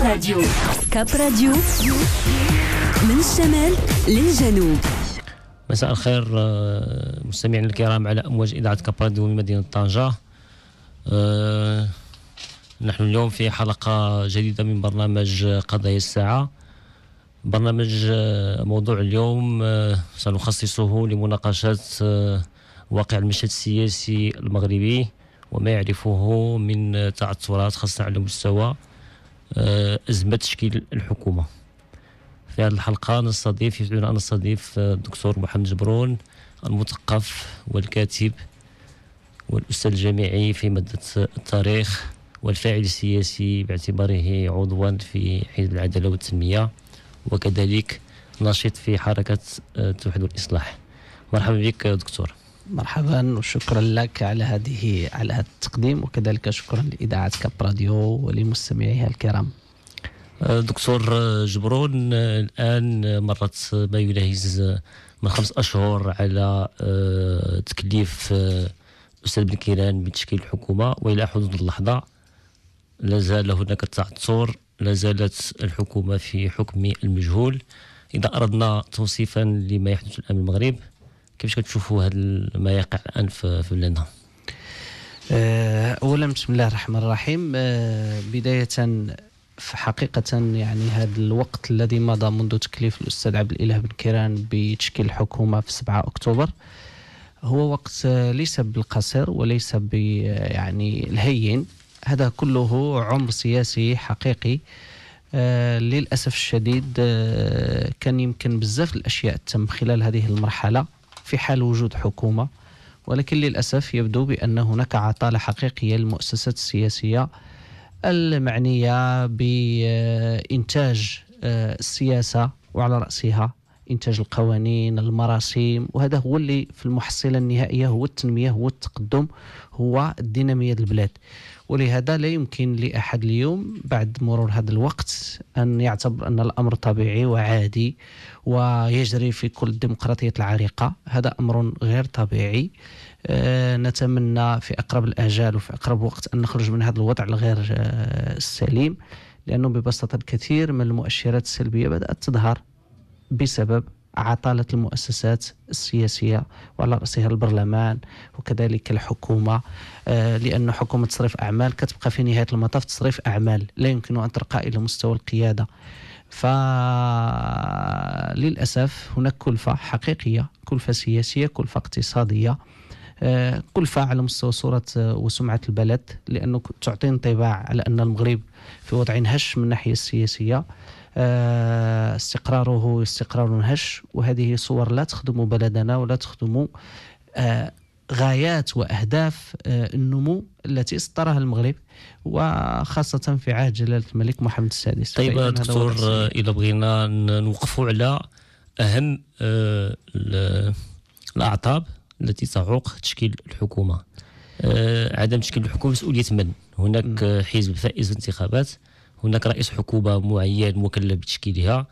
راديو كاب راديو من الشمال للجنوب مساء الخير آه، مستمعينا الكرام على امواج اذاعه كاب راديو من مدينه طنجه أه نحن اليوم في حلقه جديده من برنامج قضايا الساعه برنامج آه، موضوع اليوم آه، سنخصصه لمناقشة واقع المشهد السياسي المغربي وما يعرفه من تعثرات خاصة على مستوى أزمة تشكيل الحكومة في هذه الحلقة نستضيف يسعدنا أن نستضيف آه، الدكتور محمد جبرون المثقف والكاتب والأستاذ الجامعي في مادة التاريخ والفاعل السياسي باعتباره عضوا في حزب العدالة والتنمية وكذلك نشيط في حركة التوحيد آه، والإصلاح مرحبا بك دكتور مرحبا وشكرا لك على هذه على هذا التقديم وكذلك شكرا لاذاعه كاب راديو ولمستمعيها الكرام. أه، دكتور جبرون الان مرت ما يناهز من خمس اشهر على أه، تكليف أه، الاستاذ بن كيران بتشكيل الحكومه والى حدود اللحظه لا زال هناك تعثر لا زالت الحكومه في حكم المجهول اذا اردنا توصيفا لما يحدث الان المغرب كيفاش كتشوفوا هذا ما يقع الان في بلادنا آه، اولا بسم الله الرحمن الرحيم آه، بدايه في حقيقة يعني هذا الوقت الذي مضى منذ تكليف الأستاذ عبد الإله بن كيران بتشكيل الحكومة في 7 أكتوبر هو وقت آه، ليس بالقصير وليس يعني الهين هذا كله عمر سياسي حقيقي للأسف الشديد كان يمكن بزاف الأشياء تم خلال هذه المرحلة في حال وجود حكومة ولكن للأسف يبدو بأن هناك عطالة حقيقية للمؤسسات السياسية المعنية بإنتاج آه، السياسة وعلى رأسها إنتاج القوانين المراسيم وهذا هو اللي في المحصلة النهائية هو التنمية هو التقدم هو الدينامية البلاد ولهذا لا يمكن لأحد اليوم بعد مرور هذا الوقت أن يعتبر أن الأمر طبيعي وعادي ويجري في كل الديمقراطيات العريقة هذا أمر غير طبيعي آه، نتمنى في أقرب الآجال وفي أقرب وقت أن نخرج من هذا الوضع الغير السليم آه، لأنه ببساطة الكثير من المؤشرات السلبية بدأت تظهر بسبب عطالة المؤسسات السياسية وعلى رأسها البرلمان وكذلك الحكومة آه، لأن حكومة تصريف أعمال كتبقى في نهاية المطاف تصريف أعمال لا يمكن أن ترقى إلى مستوى القيادة فللأسف هناك كلفة حقيقية كلفة سياسية كلفة اقتصادية آه، كلفة على مستوى صورة وسمعة البلد لأنه تعطي انطباع على أن المغرب في وضع هش من الناحية السياسية آه، استقراره استقرار هش وهذه صور لا تخدم بلدنا ولا تخدم آه، غايات واهداف آه، النمو التي اسطرها المغرب وخاصه في عهد جلاله الملك محمد السادس طيب دكتور اذا بغينا نوقفوا على اهم الاعطاب التي تعوق تشكيل الحكومه عدم تشكيل الحكومه مسؤوليه من هناك حزب فائز في الانتخابات هناك رئيس حكومة معين مكلف بتشكيلها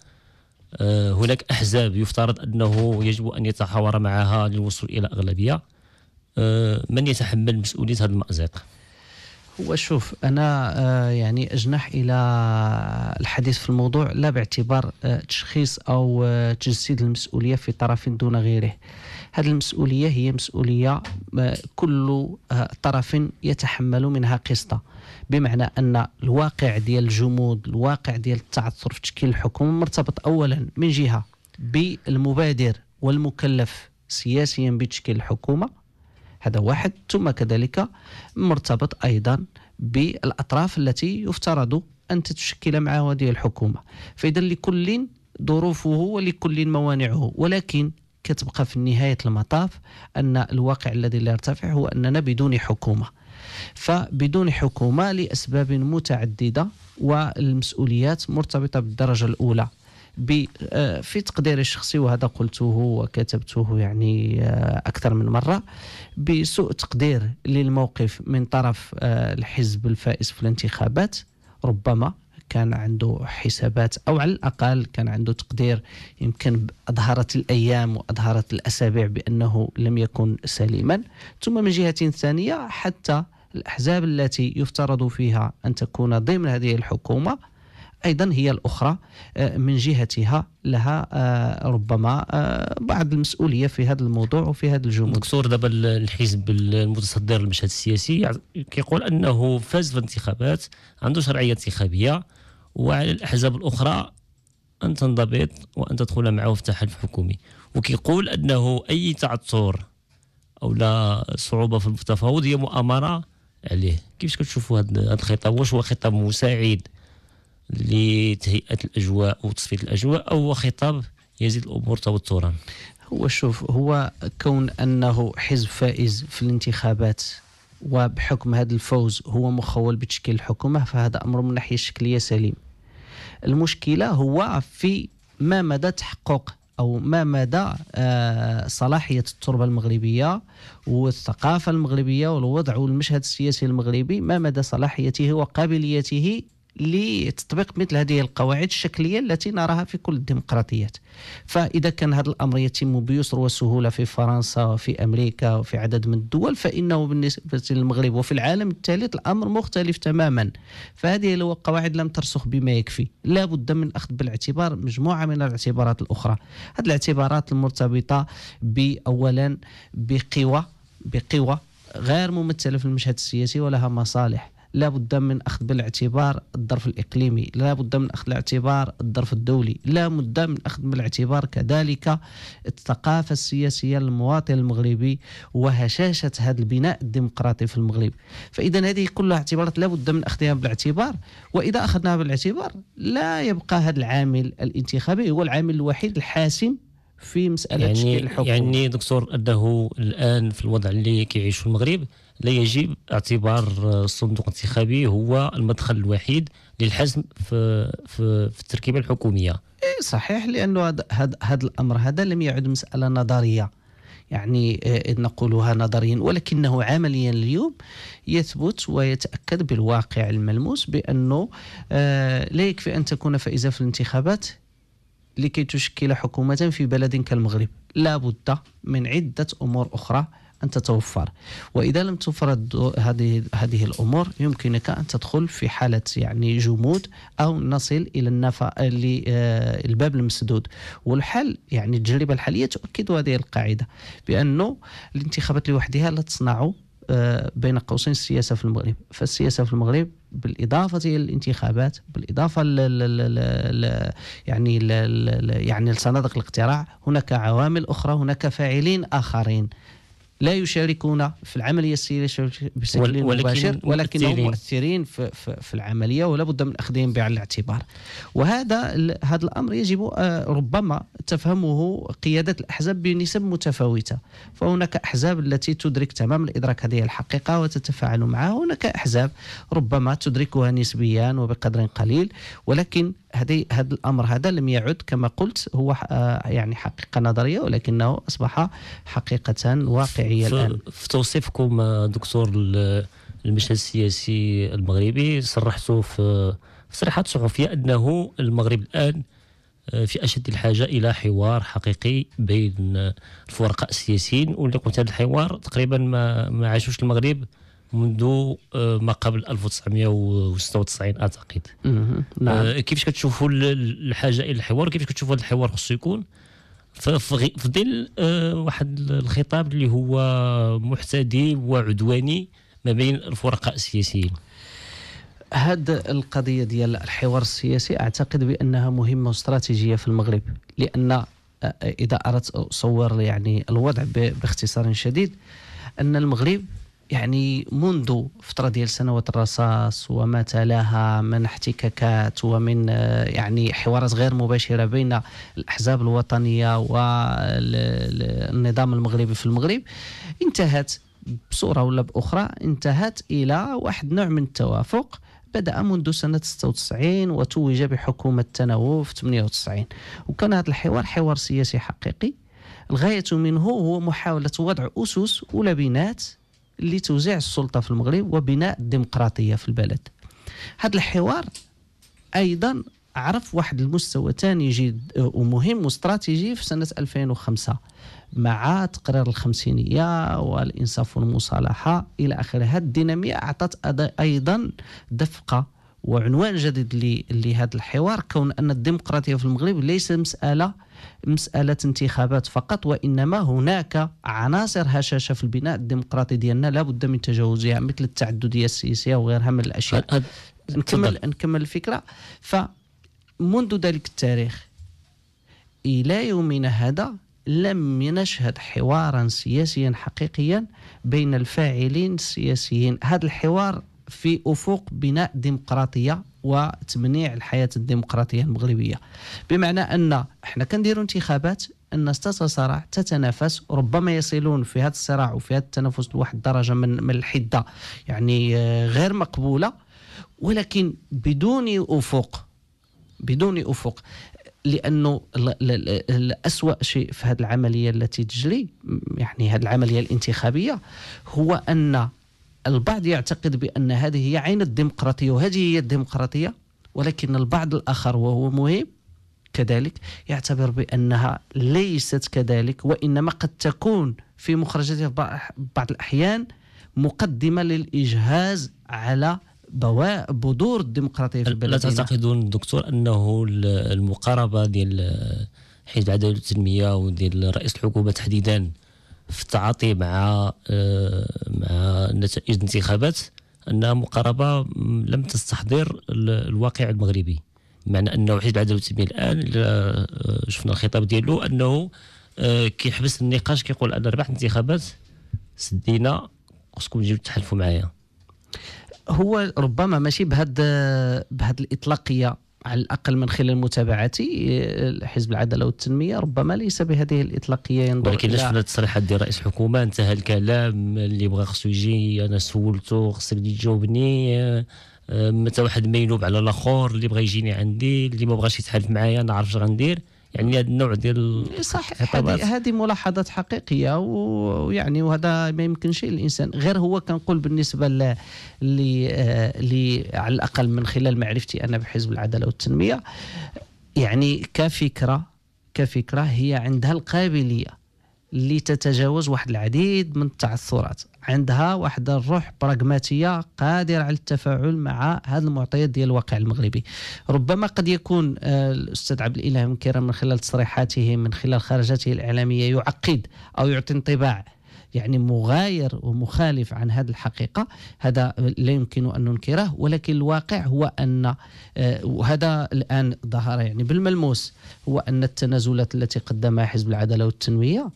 آه، هناك أحزاب يفترض أنه يجب أن يتحاور معها للوصول إلى أغلبية آه، من يتحمل مسؤولية هذا المأزق؟ هو شوف انا آه، يعني اجنح الى الحديث في الموضوع لا باعتبار تشخيص او تجسيد المسؤوليه في طرف دون غيره هذه المسؤوليه هي مسؤوليه كل طرف يتحمل منها قسطه بمعنى ان الواقع ديال الجمود الواقع ديال التعثر في تشكيل الحكومه مرتبط اولا من جهه بالمبادر والمكلف سياسيا بتشكيل الحكومه هذا واحد ثم كذلك مرتبط ايضا بالاطراف التي يفترض ان تتشكل معها هذه الحكومه فاذا لكل ظروفه ولكل موانعه ولكن كتبقى في نهاية المطاف أن الواقع الذي لا يرتفع هو أننا بدون حكومة فبدون حكومة لأسباب متعددة والمسؤوليات مرتبطة بالدرجة الأولى آه، في تقديري الشخصي وهذا قلته وكتبته يعني آه، أكثر من مرة بسوء تقدير للموقف من طرف آه، الحزب الفائز في الانتخابات ربما كان عنده حسابات او على الاقل كان عنده تقدير يمكن اظهرت الايام واظهرت الاسابيع بانه لم يكن سليما ثم من جهه ثانيه حتى الأحزاب التي يفترض فيها أن تكون ضمن هذه الحكومة ايضا هي الاخرى آه، من جهتها لها آه، ربما آه، بعض المسؤوليه في هذا الموضوع وفي هذا الجمود دكتور دابا الحزب المتصدر للمشهد السياسي كيقول انه فاز في الانتخابات عنده شرعيه انتخابيه وعلى الاحزاب الاخرى ان تنضبط وان تدخل معه في تحالف حكومي وكيقول انه اي تعثر او لا صعوبه في المتفاوض هي مؤامره عليه كيفاش كتشوفوا هذا الخطاب واش هو خطاب مساعد لتهيئه الاجواء وتصفيه الاجواء او هو خطاب يزيد الامور توترا هو شوف هو كون انه حزب فائز في الانتخابات وبحكم هذا الفوز هو مخول بتشكيل الحكومه فهذا امر من الناحيه الشكليه سليم المشكله هو في ما مدى تحقق او ما مدى آه، صلاحيه التربه المغربيه والثقافه المغربيه والوضع والمشهد السياسي المغربي ما مدى صلاحيته وقابليته لتطبيق مثل هذه القواعد الشكلية التي نراها في كل الديمقراطيات فإذا كان هذا الأمر يتم بيسر وسهولة في فرنسا وفي أمريكا وفي عدد من الدول فإنه بالنسبة للمغرب وفي العالم الثالث الأمر مختلف تماما فهذه القواعد لم ترسخ بما يكفي لا بد من أخذ بالاعتبار مجموعة من الاعتبارات الأخرى هذه الاعتبارات المرتبطة أولا بقوى بقوى غير ممثلة في المشهد السياسي ولها مصالح لابد من اخذ بالاعتبار الظرف الاقليمي لابد من اخذ الاعتبار الظرف الدولي لابد من اخذ بالاعتبار كذلك الثقافه السياسيه للمواطن المغربي وهشاشه هذا البناء الديمقراطي في المغرب فاذا هذه كلها اعتبارات لابد من اخذها بالاعتبار واذا اخذناها بالاعتبار لا يبقى هذا العامل الانتخابي هو العامل الوحيد الحاسم في مساله يعني تشكيل الحكم يعني دكتور انه الان في الوضع اللي كيعيشه المغرب لا يجب اعتبار الصندوق آه، الانتخابي هو المدخل الوحيد للحزم في في, في التركيبه الحكوميه إيه صحيح لانه هذا الامر هذا لم يعد مساله نظريه يعني آه، نقولها نظريا ولكنه عمليا اليوم يثبت ويتاكد بالواقع الملموس بانه آه، لا يكفي ان تكون فائزه في الانتخابات لكي تشكل حكومه في بلد كالمغرب لا بد من عده امور اخرى ان تتوفر واذا لم توفر هذه هذه الامور يمكنك ان تدخل في حاله يعني جمود او نصل الى النفا آه، الباب المسدود والحل يعني التجربه الحاليه تؤكد هذه القاعده بانه الانتخابات لوحدها لا تصنع آه، بين قوسين السياسه في المغرب فالسياسه في المغرب بالاضافه الى الانتخابات بالاضافه لـ لـ يعني لـ يعني لصناديق الاقتراع هناك عوامل اخرى هناك فاعلين اخرين لا يشاركون في العملية السياسية بشكل مباشر ولكن ولكنهم مؤثرين في, في, في العملية ولا بد من أخذهم بعين الاعتبار وهذا هذا الأمر يجب آه، ربما تفهمه قيادة الأحزاب بنسب متفاوتة فهناك أحزاب التي تدرك تمام الإدراك هذه الحقيقة وتتفاعل معها هناك أحزاب ربما تدركها نسبيا وبقدر قليل ولكن هذه هذا الامر هذا لم يعد كما قلت هو آه، يعني حقيقه نظريه ولكنه اصبح حقيقه واقعيه الان في توصيفكم آه، دكتور المشهد السياسي المغربي صرحتوا في تصريحات صحفيه انه المغرب الان آه، في اشد الحاجه الى حوار حقيقي بين الفرقاء السياسيين واللي قلت هذا الحوار تقريبا ما ما عاشوش المغرب منذ آه، ما قبل 1996 اعتقد نعم. آه، كيفاش كتشوفوا الحاجه الى الحوار كيفاش كتشوفوا هذا الحوار خصو يكون في ظل آه، واحد الخطاب اللي هو محتدي وعدواني ما بين الفرقاء السياسيين هذه القضيه ديال الحوار السياسي اعتقد بانها مهمه واستراتيجيه في المغرب لان اذا اردت اصور يعني الوضع باختصار شديد ان المغرب يعني منذ فترة ديال سنوات الرصاص وما تلاها من احتكاكات ومن آه، يعني حوارات غير مباشرة بين الأحزاب الوطنية والنظام المغربي في المغرب انتهت بصورة ولا بأخرى انتهت إلى واحد نوع من التوافق بدأ منذ سنة 96 وتوج بحكومة التنوع في 98 وكان هذا الحوار حوار سياسي حقيقي الغاية منه هو محاولة وضع أسس ولبنات لتوزيع السلطة في المغرب وبناء الديمقراطية في البلد هذا الحوار أيضا عرف واحد المستوى ثاني جد ومهم واستراتيجي في سنة 2005 مع تقرير الخمسينية والإنصاف والمصالحة إلى آخره هذه الدينامية أعطت أيضا دفقة وعنوان جديد لهذا الحوار كون ان الديمقراطيه في المغرب ليس مساله مساله انتخابات فقط وانما هناك عناصر هشاشه في البناء الديمقراطي ديالنا لابد من تجاوزها مثل التعدديه السياسيه وغيرها من الاشياء نكمل نكمل الفكره فمنذ ذلك التاريخ الى يومنا هذا لم نشهد حوارا سياسيا حقيقيا بين الفاعلين السياسيين هذا الحوار في افق بناء ديمقراطيه وتمنيع الحياه الديمقراطيه المغربيه بمعنى ان احنا كنديروا انتخابات الناس تتصارع تتنافس ربما يصلون في هذا الصراع وفي هذا التنافس لواحد الدرجه من من الحده يعني آه، غير مقبوله ولكن بدون افق بدون افق لانه الاسوا شيء في هذه العمليه التي تجري يعني هذه العمليه الانتخابيه هو ان البعض يعتقد بأن هذه هي عين الديمقراطية وهذه هي الديمقراطية ولكن البعض الآخر وهو مهم كذلك يعتبر بأنها ليست كذلك وإنما قد تكون في مخرجاتها بعض الأحيان مقدمة للإجهاز على بواء بذور الديمقراطية في البلد لا تعتقدون دكتور أنه المقاربة ديال حزب العداله والتنميه وديال رئيس الحكومه تحديدا في التعاطي مع آه، مع نتائج الانتخابات انها مقاربه لم تستحضر الواقع المغربي بمعنى انه وحيد العدل والتنميه الان آه، شفنا الخطاب ديالو انه آه، كيحبس النقاش كيقول انا ربحت الانتخابات سدينا خصكم تجيو تحلفوا معايا هو ربما ماشي بهذا بهذه الاطلاقيه على الاقل من خلال متابعتي حزب العداله والتنميه ربما ليس بهذه الاطلاقيه ينظر ولكن شفنا التصريحات ديال رئيس الحكومه انتهى الكلام اللي بغى خصو يجي انا سولته خصك تجاوبني آه، متى واحد ما ينوب على الاخر اللي بغى يجيني عندي اللي ما بغاش يتحالف معايا انا عارف اش غندير يعني هذا النوع ديال إيه، صحيح هذه ملاحظات حقيقيه ويعني وهذا ما يمكنش الانسان غير هو كنقول بالنسبه آه، ل على الاقل من خلال معرفتي انا بحزب العداله والتنميه يعني كفكره كفكره هي عندها القابليه لتتجاوز واحد العديد من التعثرات عندها واحد الروح براغماتيه قادره على التفاعل مع هذه المعطيات ديال الواقع المغربي ربما قد يكون آه، الاستاذ عبد الاله منكرا من خلال تصريحاته من خلال خرجاته الاعلاميه يعقد او يعطي انطباع يعني مغاير ومخالف عن هذه الحقيقة هذا لا يمكن أن ننكره ولكن الواقع هو أن آه، وهذا الآن ظهر يعني بالملموس هو أن التنازلات التي قدمها حزب العدالة والتنمية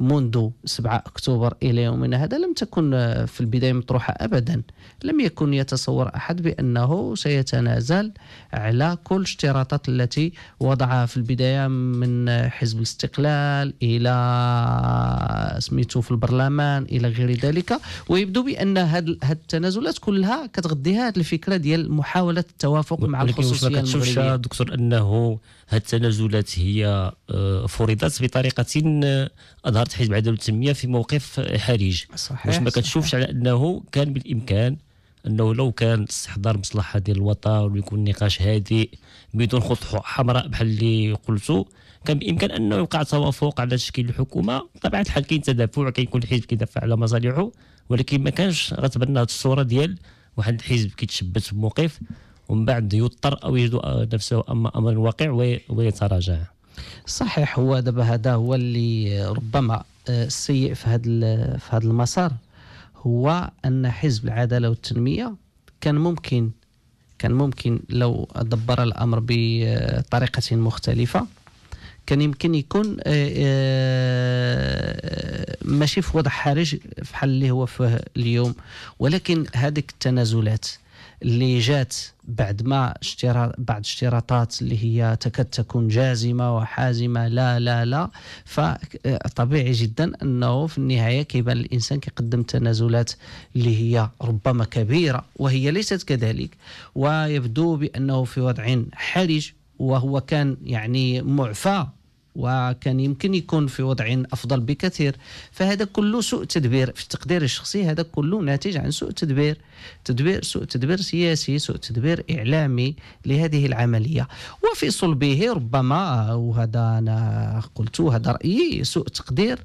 منذ 7 أكتوبر إلى يومنا هذا لم تكن آه، في البداية مطروحة أبدا لم يكن يتصور أحد بأنه سيتنازل على كل الاشتراطات التي وضعها في البداية من حزب الاستقلال إلى سميتو في البرلمان إلى غير ذلك ويبدو بأن هذه التنازلات كلها كتغذيها هذه الفكرة ديال محاولة التوافق مع الخصوصية المغربية دكتور أنه هذه التنازلات هي آه، فرضت بطريقه آه، اظهرت حزب عدل التنميه في موقف آه، حرج صحيح واش ما كتشوفش على انه كان بالامكان انه لو كان استحضار مصلحه ديال الوطن ويكون نقاش هادئ بدون خط حمراء بحال اللي قلتو كان بامكان انه يوقع توافق على تشكيل الحكومه بطبيعه الحال كاين تدافع كيكون الحزب كيدافع على مصالحه ولكن ما كانش غتبنى الصوره ديال واحد الحزب كيتشبت بموقف ومن بعد يضطر أو يجد نفسه أما أمر واقع ويتراجع صحيح هو دابا هذا هو اللي ربما السيء آه، في هذا في هذا المسار هو ان حزب العداله والتنميه كان ممكن كان ممكن لو دبر الامر بطريقه مختلفه كان يمكن يكون آه، آه، ماشي في وضع حرج بحال اللي هو فيه اليوم ولكن هذيك التنازلات اللي جات بعد ما اشتراط بعد اشتراطات اللي هي تكاد تكون جازمه وحازمه لا لا لا فطبيعي جدا انه في النهايه كيبان الانسان كيقدم تنازلات اللي هي ربما كبيره وهي ليست كذلك ويبدو بانه في وضع حرج وهو كان يعني معفى وكان يمكن يكون في وضع افضل بكثير فهذا كله سوء تدبير في التقدير الشخصي هذا كله ناتج عن سوء تدبير تدبير سوء تدبير سياسي سوء تدبير اعلامي لهذه العمليه وفي صلبه ربما آه، وهذا انا قلت هذا رايي سوء تقدير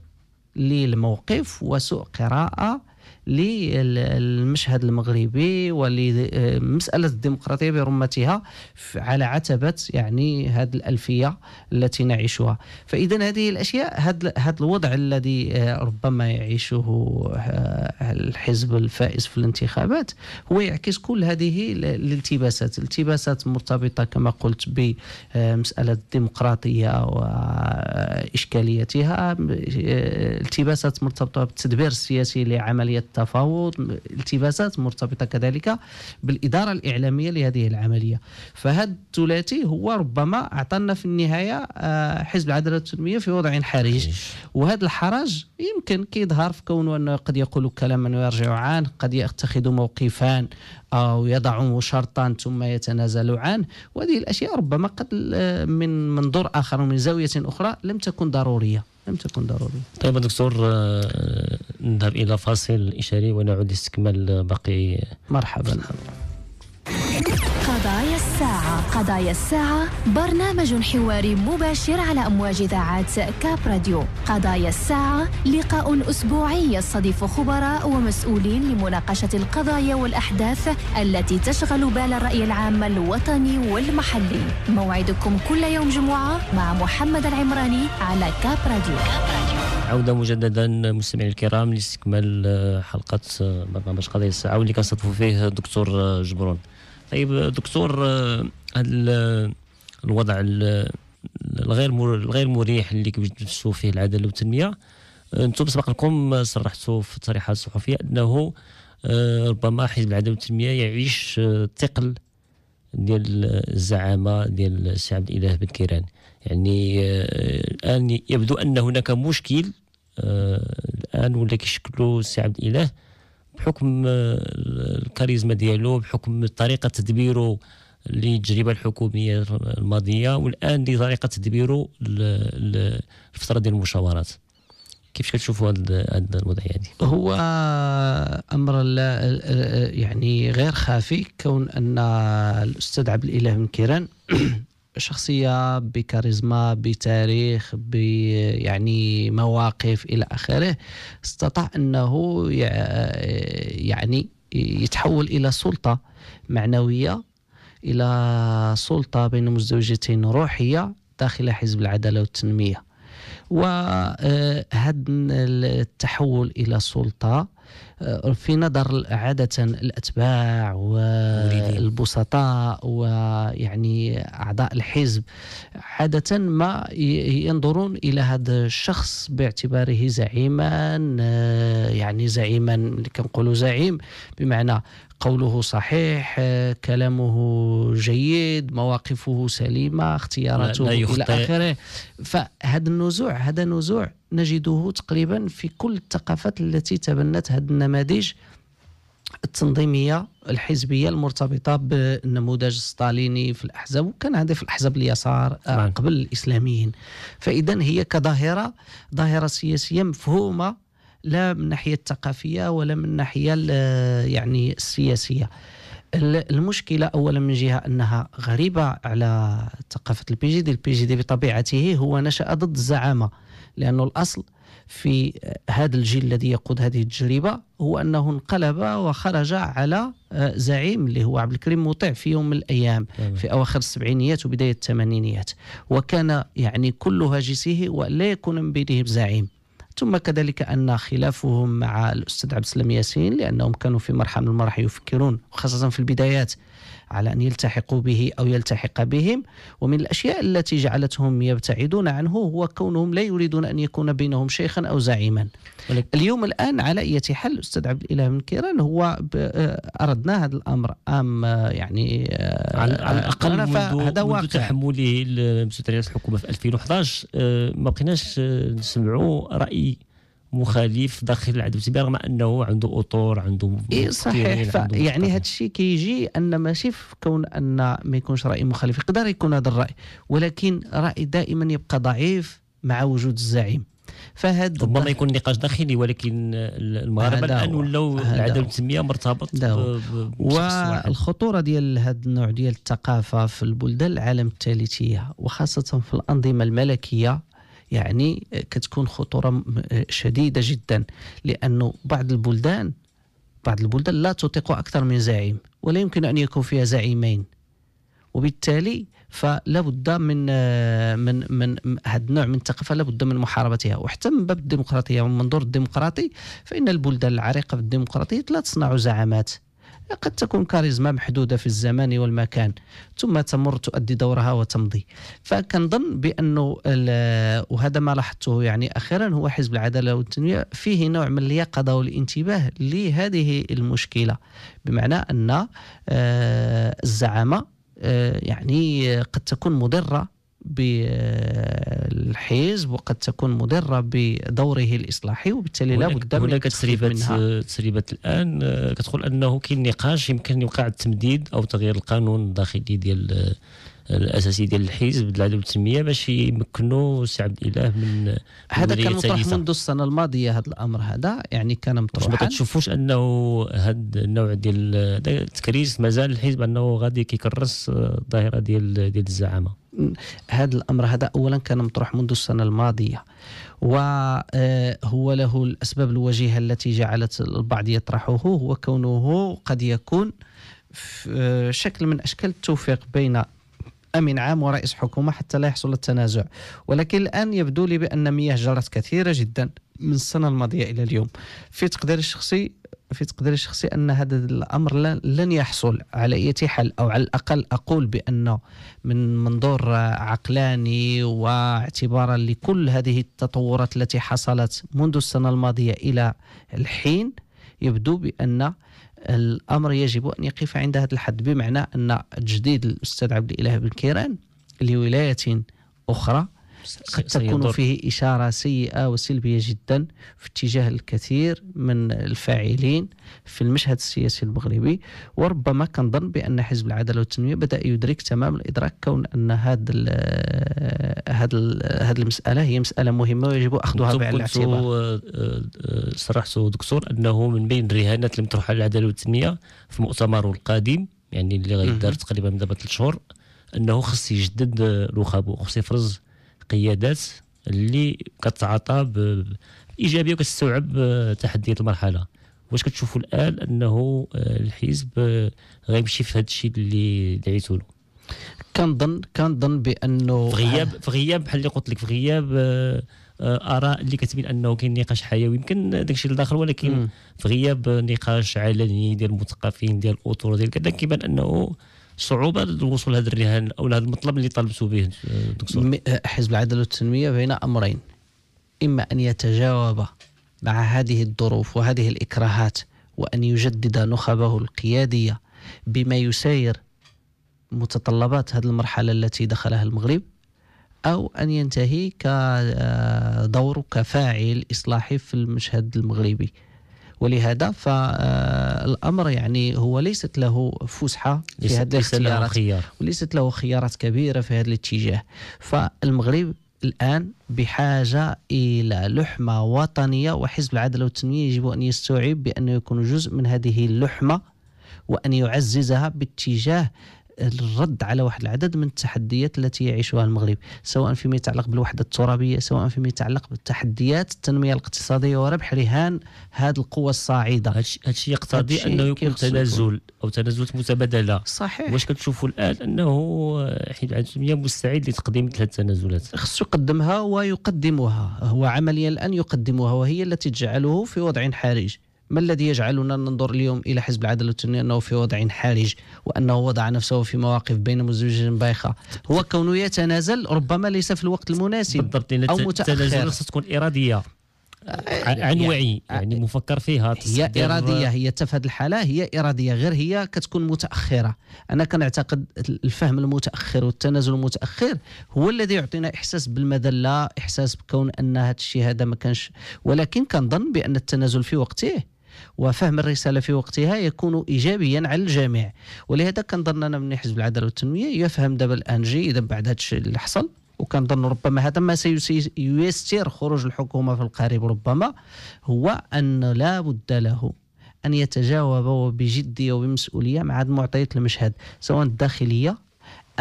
للموقف وسوء قراءه للمشهد المغربي ولمسألة الديمقراطية برمتها على عتبة يعني هذه الألفية التي نعيشها فإذا هذه الأشياء هذا الوضع الذي آه، ربما يعيشه آه، الحزب الفائز في الانتخابات هو يعكس كل هذه الالتباسات التباسات مرتبطة كما قلت بمسألة آه، الديمقراطية وإشكاليتها التباسات مرتبطة بالتدبير السياسي لعملية التفاوض التباسات مرتبطه كذلك بالاداره الاعلاميه لهذه العمليه فهذا الثلاثي هو ربما اعطانا في النهايه آه، حزب العداله والتنميه في وضع حرج وهذا الحرج يمكن كيظهر في كونه انه قد يقول كلاما ويرجع عنه قد يتخذ موقفان أو يضع شرطا ثم يتنازل عنه وهذه الأشياء ربما قد آه، من منظور آخر ومن زاوية أخرى لم تكن ضرورية لم تكن ضرورية طيب دكتور آه، نذهب إلى فاصل إشاري ونعود لاستكمال باقي مرحبا, مرحبا. قضايا الساعة برنامج حواري مباشر على أمواج إذاعات كاب راديو قضايا الساعة لقاء أسبوعي يستضيف خبراء ومسؤولين لمناقشة القضايا والأحداث التي تشغل بال الرأي العام الوطني والمحلي موعدكم كل يوم جمعة مع محمد العمراني على كاب راديو, كاب راديو. عودة مجددا مستمعي الكرام لاستكمال حلقة برنامج قضايا الساعة واللي كنستضيف فيه الدكتور جبرون طيب دكتور هذا الوضع الغير الغير مريح اللي كتشوف فيه العداله والتنميه انتم سبق لكم صرحتوا في التصريحات الصحفيه انه آه، ربما حزب العداله والتنميه يعيش آه، ثقل ديال الزعامه ديال السي عبد الاله بن كيران يعني آه، الان يبدو ان هناك مشكل الان ولا كيشكلوا السي عبد الاله بحكم آه، الكاريزما ديالو بحكم طريقه تدبيره للتجربه الحكوميه الماضيه والان لطريقه تدبيره الفتره ديال المشاورات كيفاش كتشوفوا هذه الوضعيه هذه هو امر آه، يعني غير خافي كون ان الاستاذ عبد الاله كيران شخصيه بكاريزما بتاريخ يعني مواقف الى اخره استطاع انه يعني يتحول الى سلطه معنويه الى سلطه بين مزدوجتين روحيه داخل حزب العداله والتنميه وهذا آه، التحول الى سلطه آه، في نظر عادة الأتباع والبسطاء ويعني أعضاء الحزب عادة ما ينظرون إلى هذا الشخص باعتباره زعيما آه، يعني زعيما كنقولوا زعيم بمعنى قوله صحيح آه، كلامه جيد مواقفه سليمة اختياراته إلى آخره فهذا النزوع هذا نزوع نجده تقريبا في كل الثقافات التي تبنت هذه النماذج التنظيميه الحزبيه المرتبطه بالنموذج الستاليني في الاحزاب وكان هذا في الاحزاب اليسار آه، نعم. قبل الاسلاميين فاذا هي كظاهره ظاهره سياسيه مفهومه لا من الناحيه الثقافيه ولا من الناحيه يعني السياسيه المشكله اولا من جهه انها غريبه على ثقافه البي جي دي البي جي دي بطبيعته هو نشا ضد الزعامه لانه الاصل في هذا الجيل الذي يقود هذه التجربه هو انه انقلب وخرج على زعيم اللي هو عبد الكريم مطيع في يوم من الايام في اواخر السبعينيات وبدايه الثمانينيات وكان يعني كل هاجسه لا يكون من بينهم زعيم ثم كذلك أن خلافهم مع الأستاذ عبد السلام ياسين لأنهم كانوا في مرحلة من المراحل يفكرون خاصة في البدايات على أن يلتحقوا به أو يلتحق بهم ومن الأشياء التي جعلتهم يبتعدون عنه هو كونهم لا يريدون أن يكون بينهم شيخا أو زعيما اليوم الآن على أي حل أستاذ عبد الإله من كيران هو آه، أردنا هذا الأمر أم آه، يعني آه، على, على الأقل منذ, هذا واقع. منذ تحمله الحكومة في 2011 ما بقيناش نسمعوا رأي مخالف داخل العدو التبعي رغم انه عنده اطور عنده إيه صحيح عنده يعني هذا الشيء كيجي ان ماشي في كون ان ما يكونش راي مخالف يقدر يكون هذا الراي ولكن راي دائما يبقى ضعيف مع وجود الزعيم فهاد ربما يكون نقاش داخلي ولكن المغاربه الان ولاو العدو التنميه مرتبط والخطوره ديال هذا النوع ديال الثقافه في البلدان العالم الثالثيه وخاصه في الانظمه الملكيه يعني كتكون خطوره شديده جدا لانه بعض البلدان بعض البلدان لا تطيق اكثر من زعيم ولا يمكن ان يكون فيها زعيمين وبالتالي فلا بد من من من هذا النوع من الثقافه لا بد من محاربتها وحتى من باب الديمقراطيه ومن منظور الديمقراطي فان البلدان العريقه بالديمقراطيه لا تصنع زعامات قد تكون كاريزما محدودة في الزمان والمكان ثم تمر تؤدي دورها وتمضي فكنظن بأنه وهذا ما لاحظته يعني أخيرا هو حزب العدالة والتنمية فيه نوع من اليقظة والانتباه لهذه المشكلة بمعنى أن آه، الزعامة آه، يعني قد تكون مضرة بالحزب وقد تكون مضرة بدوره الإصلاحي وبالتالي لا بد من تسريبات الآن آه، كتقول أنه كاين نقاش يمكن يوقع التمديد أو تغيير القانون الداخلي ديال آه، الاساسي ديال الحزب العدل والتنميه باش يمكنوا سي عبد الاله من هذا كان مطروح منذ السنه الماضيه هذا الامر هذا يعني كان مطروح ما كتشوفوش انه هذا النوع ديال آه، التكريس مازال الحزب انه غادي كيكرس الظاهره ديال ديال الزعامه هذا الامر هذا اولا كان مطروح منذ السنه الماضيه وهو آه، له الاسباب الوجيهه التي جعلت البعض يطرحه هو كونه قد يكون آه، شكل من اشكال التوفيق بين امين عام ورئيس حكومه حتى لا يحصل التنازع ولكن الان يبدو لي بان مياه جرت كثيره جدا من السنه الماضيه الى اليوم في تقدير الشخصي في تقديري الشخصي ان هذا الامر لن يحصل على اي حل او على الاقل اقول بان من منظور عقلاني واعتبارا لكل هذه التطورات التي حصلت منذ السنه الماضيه الى الحين يبدو بان الامر يجب ان يقف عند هذا الحد بمعنى ان تجديد الاستاذ عبد الاله بن كيران لولايه اخرى قد تكون فيه إشارة سيئة وسلبية جدا في اتجاه الكثير من الفاعلين في المشهد السياسي المغربي وربما كنظن بأن حزب العدالة والتنمية بدأ يدرك تمام الإدراك كون أن هذا هذه المسألة هي مسألة مهمة ويجب أخذها بعين الاعتبار صرحت آه، آه، دكتور أنه من بين الرهانات المطروحة للعدالة والتنمية في مؤتمره القادم يعني اللي غيدار تقريبا من دابا ثلاث شهور انه خص يجدد رخابه خص يفرز القيادات اللي كتعاطى بايجابيه وكتستوعب آه، تحديات المرحله واش كتشوفوا الان انه آه، الحزب آه، غيمشي في هذا الشيء اللي دعيتوا له كنظن كنظن بانه في غياب في غياب بحال اللي قلت لك في غياب اراء اللي كتبين انه كاين نقاش حيوي يمكن داك الشيء لداخل ولكن م. في غياب نقاش علني ديال المثقفين ديال الاطر ديال كذا كيبان انه صعوبه الوصول لهذا الرهان او لهذا المطلب اللي طالبتوا به دكتور حزب العداله والتنميه بين امرين اما ان يتجاوب مع هذه الظروف وهذه الاكراهات وان يجدد نخبه القياديه بما يساير متطلبات هذه المرحله التي دخلها المغرب أو أن ينتهي كدور كفاعل إصلاحي في المشهد المغربي ولهذا فالامر يعني هو ليست له فسحه في هذه الاختيارات وليست له خيارات كبيره في هذا الاتجاه فالمغرب الان بحاجه الى لحمه وطنيه وحزب العداله والتنميه يجب ان يستوعب بانه يكون جزء من هذه اللحمه وان يعززها باتجاه الرد على واحد العدد من التحديات التي يعيشها المغرب سواء فيما يتعلق بالوحدة الترابية سواء فيما يتعلق بالتحديات التنمية الاقتصادية وربح رهان هذه القوى الصاعدة هادشي يقتضي أنه يكون تنازل أو تنازلات متبادلة صحيح واش كتشوفوا الآن أنه حيت العالمية مستعد لتقديم مثل هذه التنازلات خصو يقدمها ويقدمها هو عمليا الآن يقدمها وهي التي تجعله في وضع حرج ما الذي يجعلنا ننظر اليوم الى حزب العداله التونسي انه في وضع حرج وانه وضع نفسه في مواقف بين مزوجه بايخه هو كونه يتنازل ربما ليس في الوقت المناسب بالضبط او متاخر تكون اراديه آه، عن يعني وعي آه، يعني مفكر فيها هي إرادية هي في هذه الحالة هي إرادية غير هي كتكون متأخرة أنا كنعتقد الفهم المتأخر والتنازل المتأخر هو الذي يعطينا إحساس بالمذلة إحساس بكون أن هذا الشيء هذا ما كانش ولكن كنظن بأن التنازل في وقته وفهم الرسالة في وقتها يكون إيجابيا على الجميع ولهذا كنظن أنا من حزب العدالة والتنمية يفهم دابا جي إذا بعد هذا الشيء اللي حصل وكنظن ربما هذا ما سيستير خروج الحكومة في القريب ربما هو أن لا بد له أن يتجاوب بجدية وبمسؤولية مع معطيات المشهد سواء الداخلية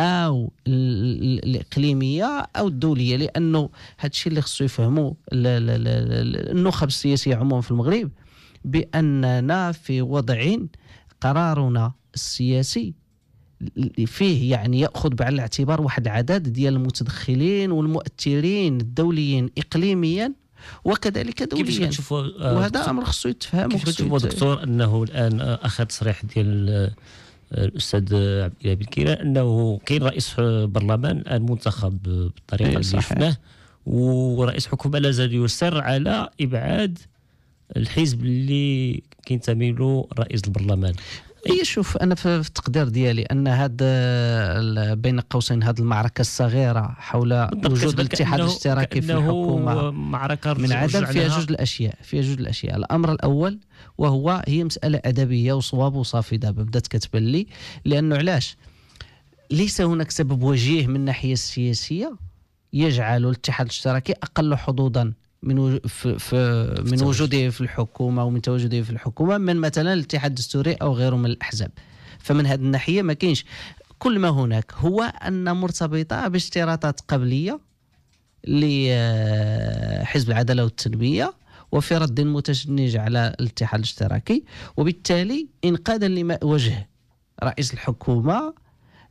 او الاقليميه او الدوليه لانه هذا الشيء اللي خصو يفهموا النخب السياسيه عموما في المغرب باننا في وضع قرارنا السياسي فيه يعني ياخذ بعين الاعتبار واحد العدد ديال المتدخلين والمؤثرين الدوليين اقليميا وكذلك دوليا كيف آه، وهذا امر خصو يتفهم كيف تشوفوا دكتور انه الان اخر تصريح ديال آه، الاستاذ عبد الاله بن انه كاين رئيس برلمان آه، الان منتخب بالطريقه إيه، اللي شفناه ورئيس حكومه لا زال يصر على ابعاد الحزب اللي كينتمي له رئيس البرلمان اي شوف انا في التقدير ديالي ان هذا بين قوسين هذه المعركه الصغيره حول وجود الاتحاد الاشتراكي في الحكومه معركة من عدم فيها جوج الاشياء فيها جوج الاشياء الامر الاول وهو هي مساله ادبيه وصواب وصافي دابا بدات كتبان لي لانه علاش ليس هناك سبب وجيه من الناحيه السياسيه يجعل الاتحاد الاشتراكي اقل حظوظا من في, في من وجوده في الحكومه ومن تواجده في الحكومه من مثلا الاتحاد الدستوري او غيره من الاحزاب فمن هذه الناحيه ما كاينش كل ما هناك هو ان مرتبطه باشتراطات قبليه لحزب العداله والتنميه وفي رد متشنج على الاتحاد الاشتراكي وبالتالي انقاذا لما وجه رئيس الحكومه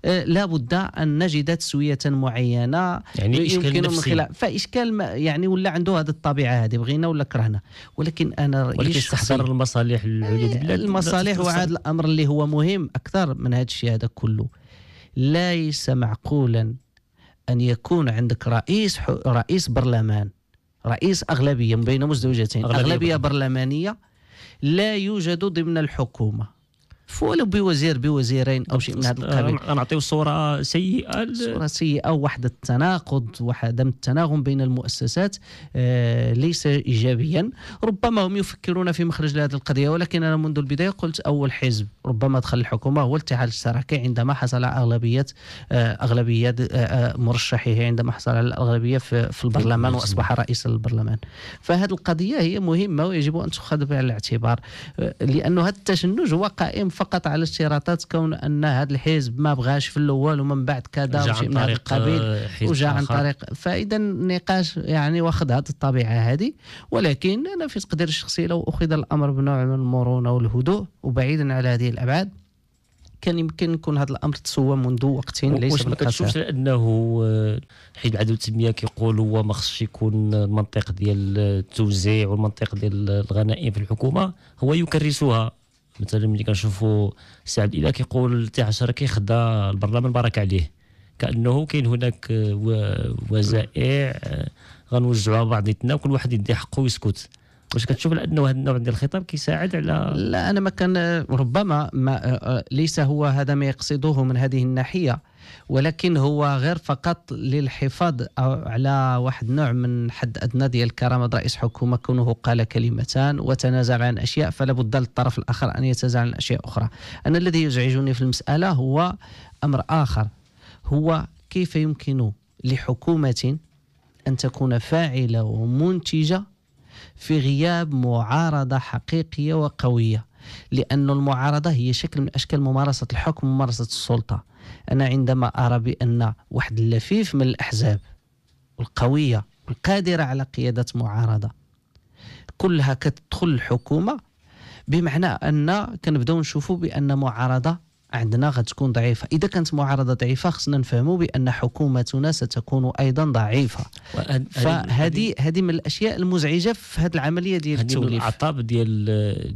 آه، لا بد ان نجد تسويه معينه يعني يمكن من خلال فاشكال يعني ولا عنده هذه الطبيعه هذه بغينا ولا كرهنا ولكن انا رايي استحضر المصالح العليا إيه، البلاد المصالح وهذا الامر اللي هو مهم اكثر من هذا الشيء هذا كله ليس معقولا ان يكون عندك رئيس رئيس برلمان رئيس اغلبيه بين مزدوجتين اغلبيه, أغلبية برلمانيه لا يوجد ضمن الحكومه ولو بوزير بوزيرين او شيء من هذا أه، القبيل نعطيو صوره سيئه صوره سيئه وواحد التناقض وعدم التناغم بين المؤسسات أه، ليس ايجابيا ربما هم يفكرون في مخرج لهذه القضيه ولكن انا منذ البدايه قلت اول حزب ربما دخل الحكومه هو الاتحاد الاشتراكي عندما حصل على اغلبيه أه، اغلبيه مرشحه عندما حصل على الاغلبيه في البرلمان واصبح رئيس البرلمان فهذه القضيه هي مهمه ويجب ان تؤخذ بعين الاعتبار لانه هذا التشنج هو قائم فقط على الاشتراطات كون ان هذا الحزب ما بغاش في الاول ومن بعد كذا وجاء عن طريق القبيل آه، وجا عن طريق فاذا النقاش يعني واخذ هذه الطبيعه هذه ولكن انا في تقدير الشخصي لو اخذ الامر بنوع من المرونه والهدوء وبعيدا على هذه الابعاد كان يمكن يكون هذا الامر تسوى منذ وقت ليس واش ما كتشوفش لانه آه، حيد عدو التنميه كيقول هو ما خصش يكون المنطق ديال التوزيع والمنطق ديال الغنائم في الحكومه هو يكرسها مثلا ملي كنشوفوا سي عبد الاله كيقول تي 10 كيخدا البرلمان بارك عليه كانه كاين هناك وزائع آه، غنوزعوها بعضيتنا وكل واحد يدي حقه ويسكت واش كتشوف انه هذا النوع ديال الخطاب كيساعد على لا انا ما كان ربما ما آه، آه، ليس هو هذا ما يقصده من هذه الناحيه ولكن هو غير فقط للحفاظ على واحد نوع من حد ادنى ديال كرامه رئيس حكومه كونه قال كلمتان وتنازع عن اشياء فلا بد للطرف الاخر ان يتنازع عن اشياء اخرى انا الذي يزعجني في المساله هو امر اخر هو كيف يمكن لحكومه ان تكون فاعله ومنتجه في غياب معارضة حقيقية وقوية لأن المعارضة هي شكل من أشكال ممارسة الحكم وممارسة السلطة أنا عندما أرى بأن واحد اللفيف من الأحزاب القوية القادرة على قيادة معارضة كلها كتدخل الحكومة بمعنى أن كنبداو نشوفوا بأن معارضة عندنا غتكون ضعيفه اذا كانت معارضه ضعيفه خصنا نفهموا بان حكومتنا ستكون ايضا ضعيفه فهذه هذه من الاشياء المزعجه في هذه العمليه ديال التوليف العطاب ديال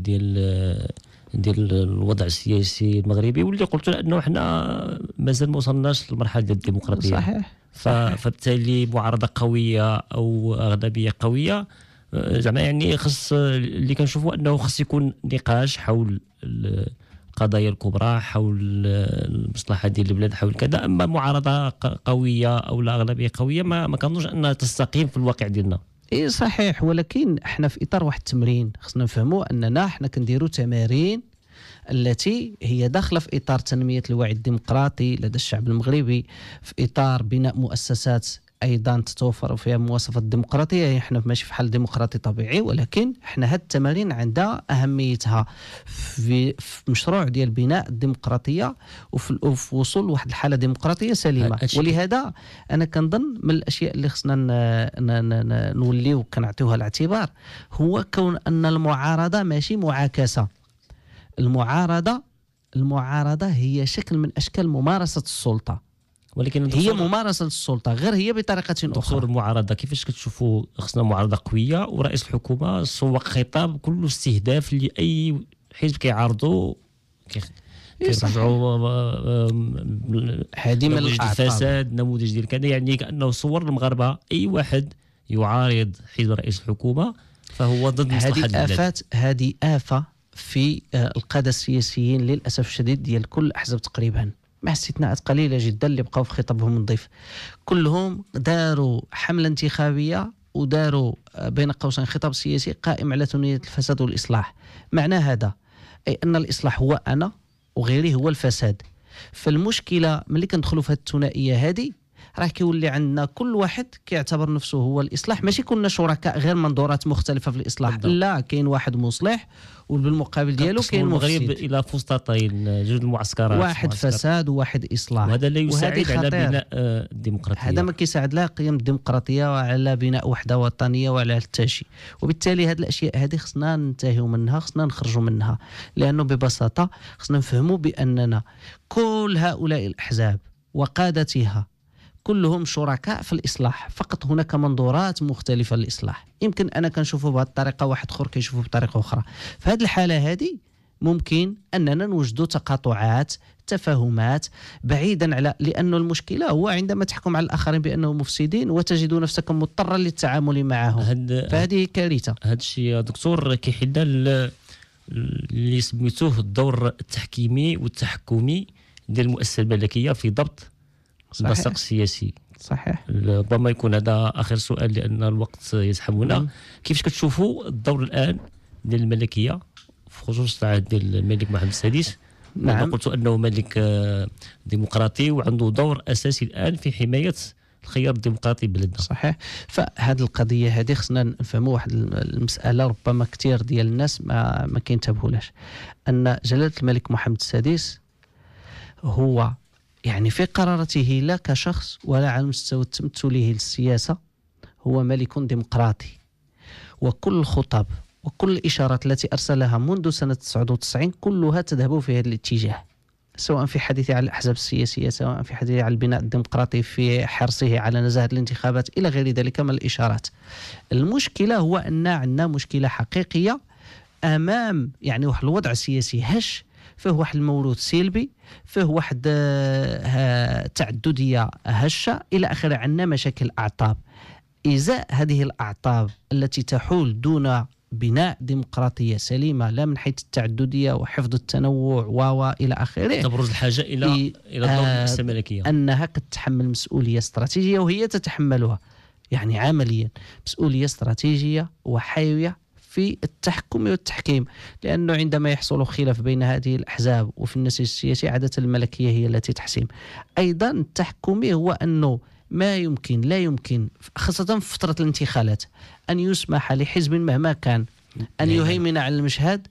ديال ديال الوضع السياسي المغربي واللي قلت انه حنا مازال ما وصلناش للمرحله ديال الديمقراطيه صحيح فبالتالي معارضه قويه او اغلبيه قويه آه، زعما يعني خص اللي كنشوفوا انه خص يكون نقاش حول القضايا الكبرى حول المصلحه ديال البلاد حول كذا اما معارضه قويه او لا اغلبيه قويه ما, ما كنظنش انها تستقيم في الواقع ديالنا اي صحيح ولكن احنا في اطار واحد التمرين خصنا نفهموا اننا احنا كنديروا تمارين التي هي داخله في اطار تنميه الوعي الديمقراطي لدى الشعب المغربي في اطار بناء مؤسسات ايضا تتوفر فيها مواصفات الديمقراطيه يعني احنا ماشي في حال ديمقراطي طبيعي ولكن احنا هاد التمارين عندها اهميتها في, في مشروع ديال بناء الديمقراطيه وفي وصول لواحد الحاله ديمقراطيه سليمه ولهذا انا كنظن من الاشياء اللي خصنا نوليو كنعطيوها الاعتبار هو كون ان المعارضه ماشي معاكسه المعارضه المعارضه هي شكل من اشكال ممارسه السلطه ولكن هي ممارسه للسلطه غير هي بطريقه اخرى دكتور المعارضه كيفاش كتشوفوا خصنا معارضه قويه ورئيس الحكومه سوق خطاب كله استهداف لاي حزب كيعارضوا إيه، كيرجعوا هذه آه، آه، من الفساد نموذج ديال كذا يعني كانه صور المغاربه اي واحد يعارض حزب رئيس الحكومه فهو ضد مصلحه هذه آفات هذه آفة في آه، القادة السياسيين للأسف الشديد ديال كل الأحزاب تقريبا مع استثناءات قليله جدا اللي بقاو في خطابهم الضيف كلهم داروا حمله انتخابيه وداروا آه، بين قوسين خطاب سياسي قائم على ثنيه الفساد والاصلاح معنى هذا اي ان الاصلاح هو انا وغيري هو الفساد فالمشكله ملي كندخلوا في هذه الثنائيه هذه راه كيولي عندنا كل واحد كيعتبر نفسه هو الاصلاح ماشي كنا شركاء غير منظورات مختلفه في الاصلاح بالضبط. لا كاين واحد مصلح وبالمقابل ديالو كاين المغرب الى فسطاطين جوج المعسكرات واحد معسكر. فساد وواحد اصلاح وهذا لا يساعد على بناء آه، الديمقراطيه هذا ما كيساعد لا قيم الديمقراطيه وعلى بناء وحده وطنيه وعلى حتى شيء وبالتالي هذه الاشياء هذه خصنا ننتهيو منها خصنا نخرجوا منها لانه ببساطه خصنا نفهموا باننا كل هؤلاء الاحزاب وقادتها كلهم شركاء في الاصلاح فقط هناك منظورات مختلفه للاصلاح يمكن انا كنشوفه بهذه الطريقه واحد اخر كيشوفه بطريقه اخرى فهاد الحاله هذه ممكن اننا نوجد تقاطعات تفاهمات بعيدا على لأن المشكله هو عندما تحكم على الاخرين بانهم مفسدين وتجد نفسك مضطرا للتعامل معهم هد فهذه كارثه هذا الشيء دكتور كيحل اللي سميتوه الدور التحكيمي والتحكمي ديال المؤسسه الملكيه في ضبط المساق السياسي صحيح ربما يكون هذا اخر سؤال لان الوقت يسحبنا كيفاش كتشوفوا الدور الان ديال الملكيه في خصوص العهد ديال الملك محمد السادس نعم قلت انه ملك ديمقراطي وعنده دور اساسي الان في حمايه الخيار الديمقراطي بلدنا صحيح فهذه القضيه هذه خصنا نفهموا واحد المساله ربما كثير ديال الناس ما ما كينتبهولاش ان جلاله الملك محمد السادس هو يعني في قرارته لا كشخص ولا على مستوى تمثله للسياسة هو ملك ديمقراطي وكل الخطب وكل الإشارات التي أرسلها منذ سنة 99 كلها تذهب في هذا الاتجاه سواء في حديثه على الأحزاب السياسية سواء في حديثه على البناء الديمقراطي في حرصه على نزاهة الانتخابات إلى غير ذلك من الإشارات المشكلة هو أن عندنا مشكلة حقيقية أمام يعني واحد الوضع سياسي هش فيه واحد الموروث سلبي فيه واحد آه، تعدديه هشه الى اخره عندنا مشاكل اعطاب ازاء هذه الاعطاب التي تحول دون بناء ديمقراطيه سليمه لا من حيث التعدديه وحفظ التنوع و الى اخره تبرز الحاجه الى الى دور المؤسسه الملكيه انها قد تحمل مسؤوليه استراتيجيه وهي تتحملها يعني عمليا مسؤوليه استراتيجيه وحيويه في التحكم والتحكيم لأنه عندما يحصل خلاف بين هذه الأحزاب وفي النسيج السياسي عادة الملكية هي التي تحسم أيضا التحكمي هو أنه ما يمكن لا يمكن خاصة في فترة الانتخابات أن يسمح لحزب مهما كان أن نعم. يهيمن على المشهد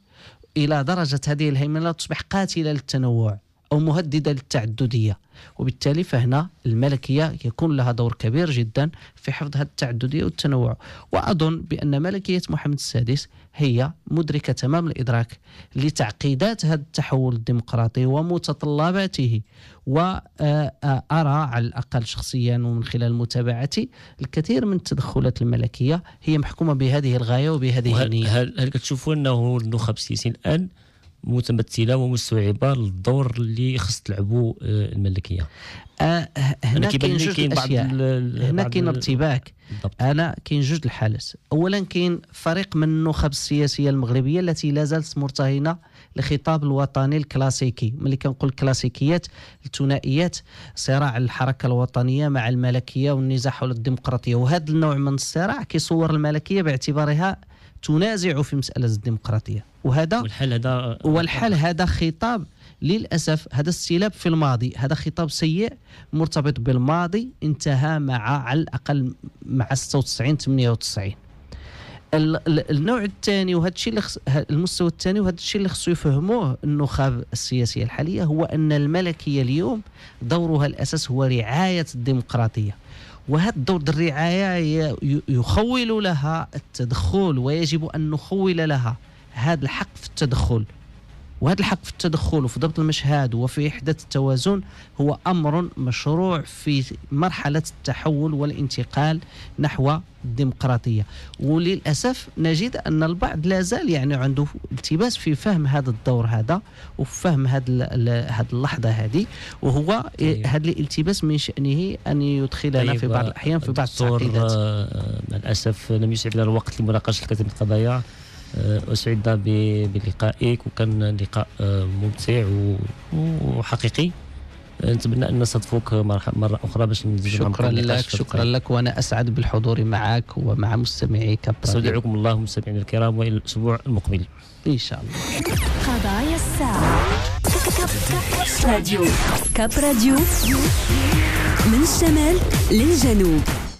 إلى درجة هذه الهيمنة تصبح قاتلة للتنوع أو مهددة للتعددية وبالتالي فهنا الملكية يكون لها دور كبير جدا في حفظ هذه التعددية والتنوع وأظن بأن ملكية محمد السادس هي مدركة تمام الإدراك لتعقيدات هذا التحول الديمقراطي ومتطلباته وأرى على الأقل شخصيا ومن خلال متابعتي الكثير من التدخلات الملكية هي محكومة بهذه الغاية وبهذه النية هل, هل كتشوفوا أنه النخب السياسي الآن متمثله ومستوعبه للدور اللي خص تلعبوا آه، الملكيه آه، هنا كاين جوج الاشياء هنا كاين ارتباك انا كاين جوج الحالات اولا كاين فريق من النخب السياسيه المغربيه التي لا زالت مرتهنه لخطاب الوطني الكلاسيكي ملي كنقول كلاسيكيات الثنائيات صراع الحركه الوطنيه مع الملكيه والنزاع حول الديمقراطيه وهذا النوع من الصراع كيصور الملكيه باعتبارها تنازع في مسألة الديمقراطية وهذا والحل هذا والحل هذا خطاب للأسف هذا السلاب في الماضي هذا خطاب سيء مرتبط بالماضي انتهى مع على الأقل مع 96 98 النوع الثاني وهذا الشيء اللي خص... المستوى الثاني وهذا الشيء اللي خصو يفهموه النخب السياسيه الحاليه هو ان الملكيه اليوم دورها الاساس هو رعايه الديمقراطيه وهذا دور الرعاية يخول لها التدخل ويجب أن نخول لها هذا الحق في التدخل وهذا الحق في التدخل وفي ضبط المشهد وفي إحداث التوازن هو أمر مشروع في مرحلة التحول والانتقال نحو الديمقراطية وللأسف نجد أن البعض لا زال يعني عنده التباس في فهم هذا الدور هذا وفهم هذه اللحظة هذه وهو طيب. هذا الالتباس من شأنه أن يدخلنا طيب. في بعض الأحيان في بعض التعقيدات مع آه، الأسف آه، لم يسعفنا الوقت لمناقشة كثير من القضايا أه، أسعد بلقائك وكان لقاء أه، ممتع وحقيقي أه، نتمنى ان نستضيفك مره اخرى باش شكرا لك شكرا لك وانا اسعد بالحضور معك ومع مستمعيك استودعكم الله مستمعينا الكرام والى الاسبوع المقبل ان شاء الله قضايا الساعه كاب راديو كاب راديو من الشمال للجنوب